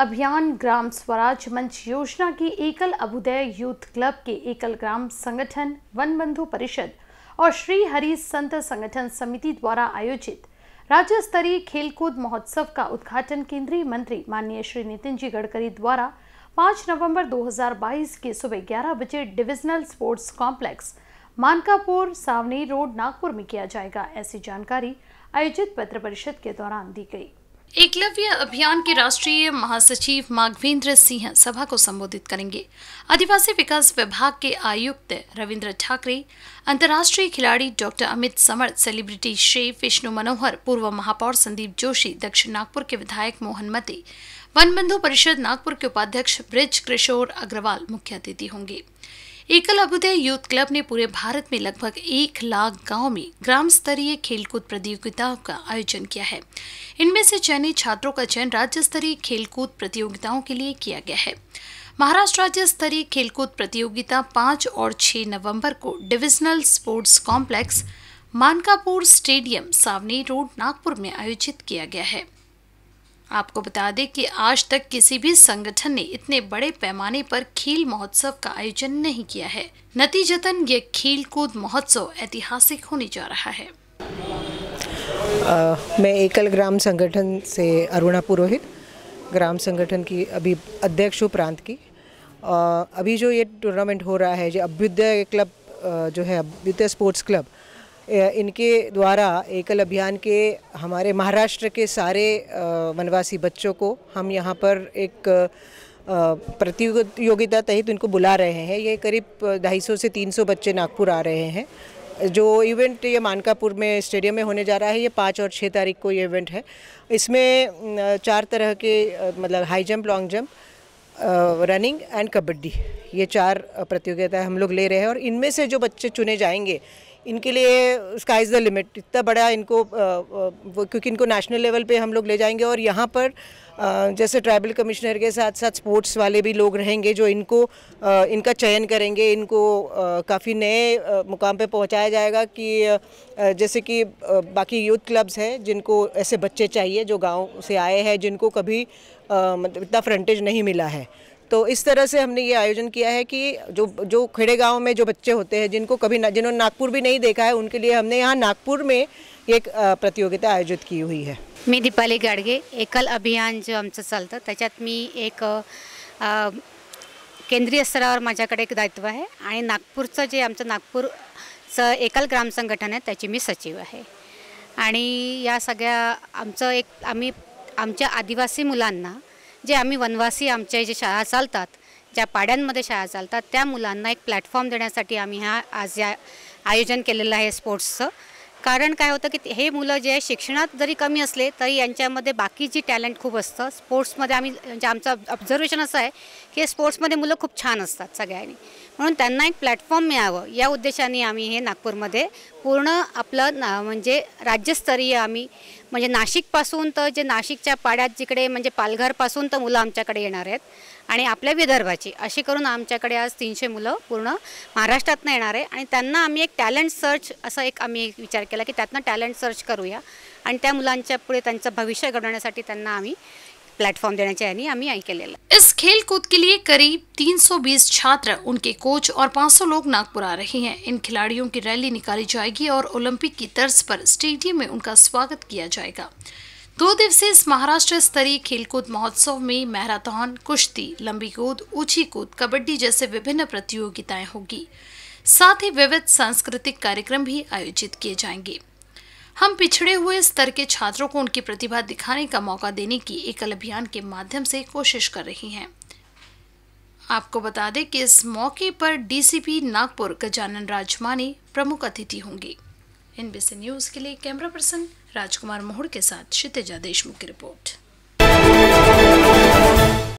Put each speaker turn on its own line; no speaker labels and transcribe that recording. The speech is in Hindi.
अभियान ग्राम स्वराज मंच योजना की एकल अभुदय यूथ क्लब के एकल ग्राम संगठन वन बंधु परिषद और श्री हरि संत संगठन समिति द्वारा आयोजित राज्य स्तरीय खेलकूद महोत्सव का उद्घाटन केंद्रीय मंत्री माननीय श्री नितिन जी गडकरी द्वारा 5 नवंबर 2022 के सुबह 11 बजे divisional sports complex Mankapur Savani road Nagpur में किया जाएगा ऐसी जानकारी आयोजित पत्र परिषद के दौरान दी गई एकलव्य अभियान के राष्ट्रीय महासचिव माघवेंद्र सिंह सभा को संबोधित करेंगे आदिवासी विकास विभाग के आयुक्त रविंद्र ठाकरे अंतर्राष्ट्रीय खिलाड़ी doctor Amit Samar celebrity chef Vishnu Manohar पूर्व महापौर संदीप जोशी दक्षिण नागपुर के विधायक मोहन मते वन बंधु परिषद नागपुर के उपाध्यक्ष ब्रिज किशोर अग्रवाल मुख्य अतिथि होंगे एकल अभ्युदय यूथ क्लब ने पूरे भारत में लगभग एक लाख गांव में ग्राम स्तरीय खेलकूद प्रतियोगिताओं का आयोजन किया है इनमें से चयनित छात्रों का चयन राज्य स्तरीय खेलकूद प्रतियोगिताओं के लिए किया गया है महाराष्ट्र राज्य स्तरीय खेलकूद प्रतियोगिता पाँच और छः नवम्बर को divisional sports complex Mankapur stadium Savani road Nagpur में आयोजित किया गया है आपको बता दें कि आज तक किसी भी संगठन ने इतने बड़े पैमाने पर खेल महोत्सव का आयोजन नहीं किया है नतीजतन ये खेल कूद महोत्सव ऐतिहासिक होने जा रहा है
आ, मैं एकल ग्राम संगठन से अरुणा पुरोहित ग्राम संगठन की अभी अध्यक्ष हूँ प्रांत की आ, अभी जो ये टूर्नामेंट हो रहा है जो अभ्युदय क्लब जो है अभ्युदय स्पोर्ट्स क्लब इनके द्वारा एकल अभियान के हमारे महाराष्ट्र के सारे वनवासी बच्चों को हम यहाँ पर एक प्रतियोगिता तहत इनको बुला रहे हैं ये करीब 250 से 300 बच्चे नागपुर आ रहे हैं जो इवेंट ये मानकापुर में स्टेडियम में होने जा रहा है ये पाँच और छः तारीख को ये इवेंट है इसमें चार तरह के मतलब high jump long jump running and kabaddi ये चार प्रतियोगिताएं हम लोग ले रहे हैं और इनमें से जो बच्चे चुने जाएंगे इनके लिए स्काई इज़ द लिमिट इतना बड़ा इनको क्योंकि इनको नेशनल लेवल पे हम लोग ले जाएंगे और यहाँ पर जैसे ट्राइबल कमिश्नर के साथ साथ स्पोर्ट्स वाले भी लोग रहेंगे जो इनको इनका चयन करेंगे इनको काफ़ी नए मुकाम पे पहुँचाया जाएगा कि जैसे कि बाकी यूथ क्लब्स हैं जिनको ऐसे बच्चे चाहिए जो गाँव से आए हैं जिनको कभी मतलब इतना फ्रंटेज नहीं मिला है तो इस तरह से हमने ये आयोजन किया है कि जो जो खेड़े गाँव में जो बच्चे होते हैं जिनको कभी ना, जिन्होंने नागपुर भी नहीं देखा है उनके लिए हमने यहाँ नागपुर में एक प्रतियोगिता आयोजित की हुई है
मैं दीपाली गाडगे एकल अभियान जो आमच चलता त्याच्यात मी एक केन्द्रीय केंद्रीय स्तरावर माझ्याकडे एक दायित्व है आणि नागपूरचं जे आमचं नागपूरचं एकल ग्राम संगठन है त्याची मी सचिव है आणि या सगळ्या एक आम्मी आम आदिवासी मुलांना जे आम्ही वनवासी आमच्या जे शाळा चालतात ज्या पाड्यांमध्ये शाळा चालतात त्या मुलांना एक प्लॅटफॉर्म देण्यासाठी आम्ही ह्या आज या आयोजन केलेलं आहे स्पोर्ट्सचं कारण काय होतं की हे मुलं जे आहे शिक्षणात जरी कमी असले तरी यांच्यामध्ये बाकीची टॅलेंट खूप असतं स्पोर्ट्समध्ये आम्ही म्हणजे आमचं ऑब्झर्वेशन असं आहे की स्पोर्ट्समध्ये मुलं खूप छान असतात सगळ्यांनी म्हणून त्यांना एक प्लॅटफॉर्म मिळावं या उद्देशाने आम्ही हे नागपूरमध्ये पूर्ण आपलं ना म्हणजे राज्यस्तरीय आम्ही म्हणजे नाशिकपासून तर जे नाशिकच्या पाड्यात जिकडे म्हणजे पालघरपासून तर मुलं आमच्याकडे येणार आहेत आणि आपल्या विदर्भाची अशी करून आमच्याकडे आज तीनशे मुलं पूर्ण महाराष्ट्रातनं येणार आहे आणि त्यांना आम्ही एक टॅलेंट सर्च असा एक आम्ही विचार केला की त्यातनं टॅलेंट सर्च करूया आणि त्या मुलांच्या पुढे त्यांचं भविष्य घडवण्यासाठी त्यांना आम्ही प्लेटफॉर्म देना चाहिए इस खेल
कूद के लिए करीब 320 छात्र उनके कोच और 500 लोग नागपुर आ रहे हैं इन खिलाड़ियों की रैली निकाली जाएगी और ओलंपिक की तर्ज पर स्टेडियम में उनका स्वागत किया जाएगा दो दिवसीय इस महाराष्ट्र स्तरीय खेलकूद महोत्सव में मैराथन कुश्ती लंबी कूद ऊंची कूद कबड्डी जैसे विभिन्न प्रतियोगिताएं होगी साथ ही विविध सांस्कृतिक कार्यक्रम भी आयोजित किए जाएंगे हम पिछड़े हुए स्तर के छात्रों को उनकी प्रतिभा दिखाने का मौका देने की एकल अभियान के माध्यम से कोशिश कर रही हैं आपको बता दें कि इस मौके पर डीसीपी नागपुर गजानन राजमानी प्रमुख अतिथि होंगी एनबीसी न्यूज़ के लिए कैमरा पर्सन राजकुमार मोहड़ के साथ क्षितिजा देशमुख की रिपोर्ट